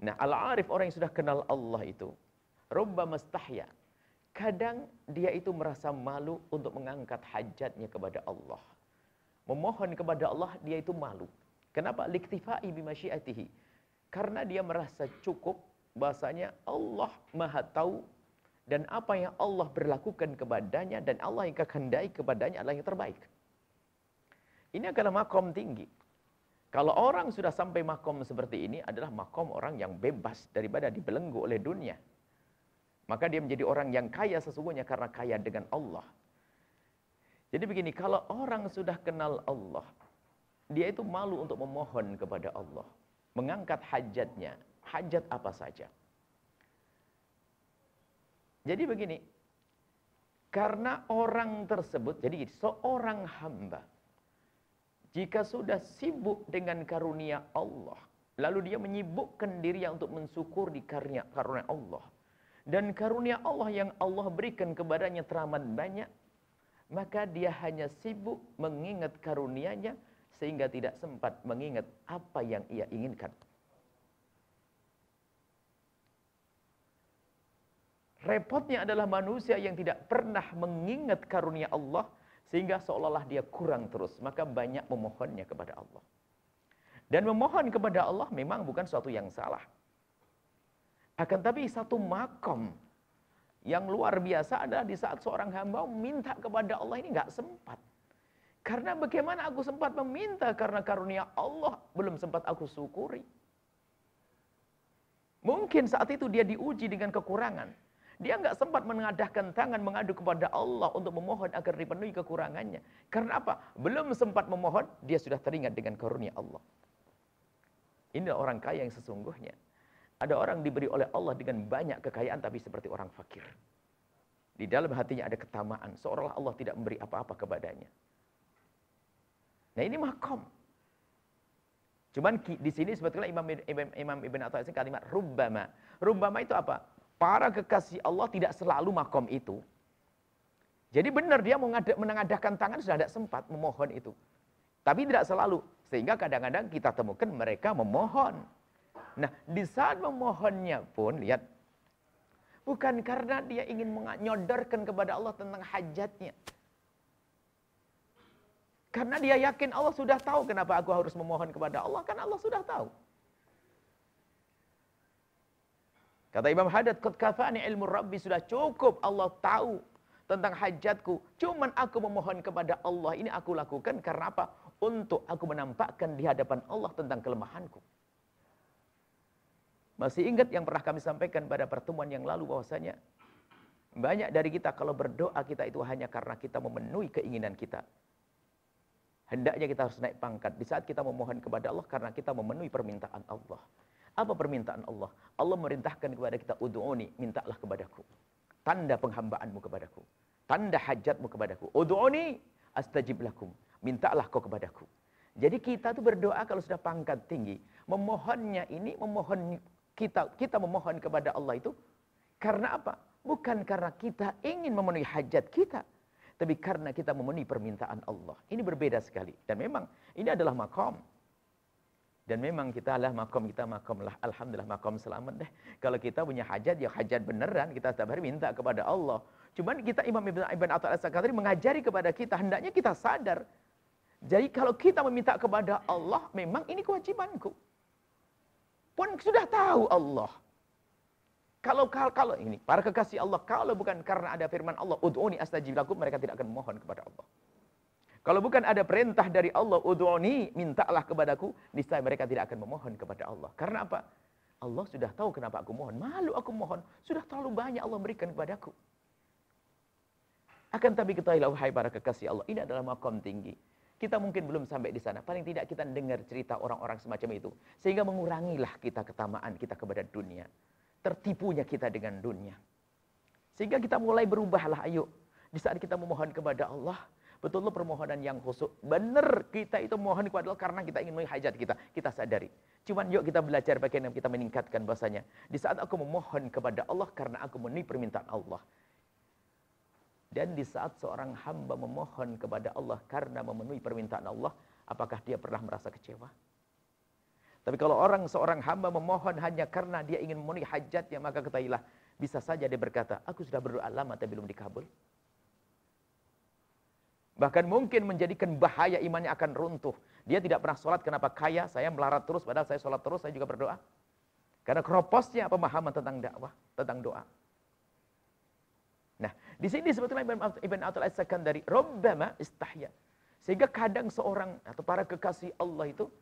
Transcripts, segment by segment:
Nah, al-arif orang yang sudah kenal Allah itu, rubba mastahya. Kadang dia itu merasa malu untuk mengangkat hajatnya kepada Allah. Memohon kepada Allah, dia itu malu. Kenapa? Liktifai bimasyiatihi. Karena dia merasa cukup, bahasanya Allah maha tahu dan apa yang Allah berlakukan kepadanya dan Allah yang kehendaki kepadanya adalah yang terbaik. Ini adalah makom tinggi. Kalau orang sudah sampai makom seperti ini adalah makom orang yang bebas daripada dibelenggu oleh dunia. Maka dia menjadi orang yang kaya sesungguhnya karena kaya dengan Allah. Jadi begini, kalau orang sudah kenal Allah, dia itu malu untuk memohon kepada Allah. Mengangkat hajatnya, hajat apa saja. Jadi begini, karena orang tersebut, jadi seorang hamba, jika sudah sibuk dengan karunia Allah, lalu dia menyibukkan dirinya untuk mensyukuri karunia karunia Allah. Dan karunia Allah yang Allah berikan kepadanya teramat banyak, maka dia hanya sibuk mengingat karunianya sehingga tidak sempat mengingat apa yang ia inginkan. Repotnya adalah manusia yang tidak pernah mengingat karunia Allah sehingga seolah-olah dia kurang terus. Maka banyak memohonnya kepada Allah. Dan memohon kepada Allah memang bukan suatu yang salah. Akan tapi satu makom yang luar biasa adalah di saat seorang hamba minta kepada Allah ini nggak sempat. Karena bagaimana aku sempat meminta karena karunia Allah belum sempat aku syukuri. Mungkin saat itu dia diuji dengan kekurangan. Dia nggak sempat mengadahkan tangan mengadu kepada Allah untuk memohon agar dipenuhi kekurangannya. Karena apa? Belum sempat memohon, dia sudah teringat dengan karunia Allah. Ini orang kaya yang sesungguhnya. Ada orang diberi oleh Allah dengan banyak kekayaan tapi seperti orang fakir. Di dalam hatinya ada ketamaan, seolah Allah tidak memberi apa-apa kepadanya. Nah ini makom. Cuman di sini sebetulnya Imam Imam, Imam Ibn Atha'isin kalimat rubbama. Rubbama itu apa? para kekasih Allah tidak selalu makom itu. Jadi benar dia mau menengadahkan tangan sudah tidak sempat memohon itu. Tapi tidak selalu. Sehingga kadang-kadang kita temukan mereka memohon. Nah di saat memohonnya pun lihat. Bukan karena dia ingin menyodorkan kepada Allah tentang hajatnya. Karena dia yakin Allah sudah tahu kenapa aku harus memohon kepada Allah. Karena Allah sudah tahu. Kata Imam Haddad, Qad kafani ilmu Rabbi sudah cukup Allah tahu tentang hajatku. Cuman aku memohon kepada Allah. Ini aku lakukan karena apa? Untuk aku menampakkan di hadapan Allah tentang kelemahanku. Masih ingat yang pernah kami sampaikan pada pertemuan yang lalu bahwasanya banyak dari kita kalau berdoa kita itu hanya karena kita memenuhi keinginan kita. Hendaknya kita harus naik pangkat di saat kita memohon kepada Allah karena kita memenuhi permintaan Allah. Apa permintaan Allah? Allah merintahkan kepada kita ud'uni, mintalah kepadaku. Tanda penghambaanmu kepadaku. Tanda hajatmu kepadaku. Ud'uni astajib lakum. Mintalah kau kepadaku. Jadi kita tuh berdoa kalau sudah pangkat tinggi, memohonnya ini memohon kita kita memohon kepada Allah itu karena apa? Bukan karena kita ingin memenuhi hajat kita, tapi karena kita memenuhi permintaan Allah. Ini berbeda sekali dan memang ini adalah makom. Dan memang kita lah makom kita makom lah alhamdulillah makom selamat deh. Kalau kita punya hajat ya hajat beneran kita setiap hari minta kepada Allah. Cuman kita Imam Ibn Ibn Atta as sakadri mengajari kepada kita hendaknya kita sadar. Jadi kalau kita meminta kepada Allah memang ini kewajibanku. Pun sudah tahu Allah. Kalau kalau, kalau ini para kekasih Allah kalau bukan karena ada firman Allah udhuni astajib lakum mereka tidak akan mohon kepada Allah. Kalau bukan ada perintah dari Allah, udhuni, mintalah kepadaku, niscaya mereka tidak akan memohon kepada Allah. Karena apa? Allah sudah tahu kenapa aku mohon. Malu aku mohon, sudah terlalu banyak Allah berikan kepadaku. Akan tapi ketahuilah wahai para kekasih Allah, ini adalah makam tinggi. Kita mungkin belum sampai di sana. Paling tidak kita dengar cerita orang-orang semacam itu. Sehingga mengurangilah kita ketamaan kita kepada dunia. Tertipunya kita dengan dunia. Sehingga kita mulai berubahlah, ayo. Di saat kita memohon kepada Allah, Betul lo permohonan yang khusyuk. Benar kita itu mohon kepada Allah karena kita ingin memenuhi hajat kita. Kita sadari. Cuman yuk kita belajar bagaimana kita meningkatkan bahasanya. Di saat aku memohon kepada Allah karena aku memenuhi permintaan Allah. Dan di saat seorang hamba memohon kepada Allah karena memenuhi permintaan Allah, apakah dia pernah merasa kecewa? Tapi kalau orang seorang hamba memohon hanya karena dia ingin memenuhi hajatnya, maka ketahilah, bisa saja dia berkata, aku sudah berdoa lama tapi belum dikabul. Bahkan mungkin menjadikan bahaya imannya akan runtuh. Dia tidak pernah sholat, kenapa kaya? Saya melarat terus, padahal saya sholat terus, saya juga berdoa. Karena keroposnya pemahaman tentang dakwah, tentang doa. Nah, di sini sebetulnya Ibn, Ibn Atul Aisyakan dari Rabbama istahya. Sehingga kadang seorang atau para kekasih Allah itu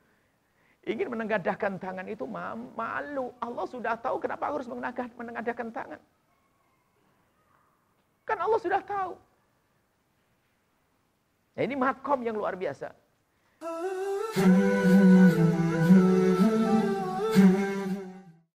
ingin menengadahkan tangan itu malu. Allah sudah tahu kenapa harus menengadahkan tangan. Kan Allah sudah tahu. Ya, ini makom yang luar biasa.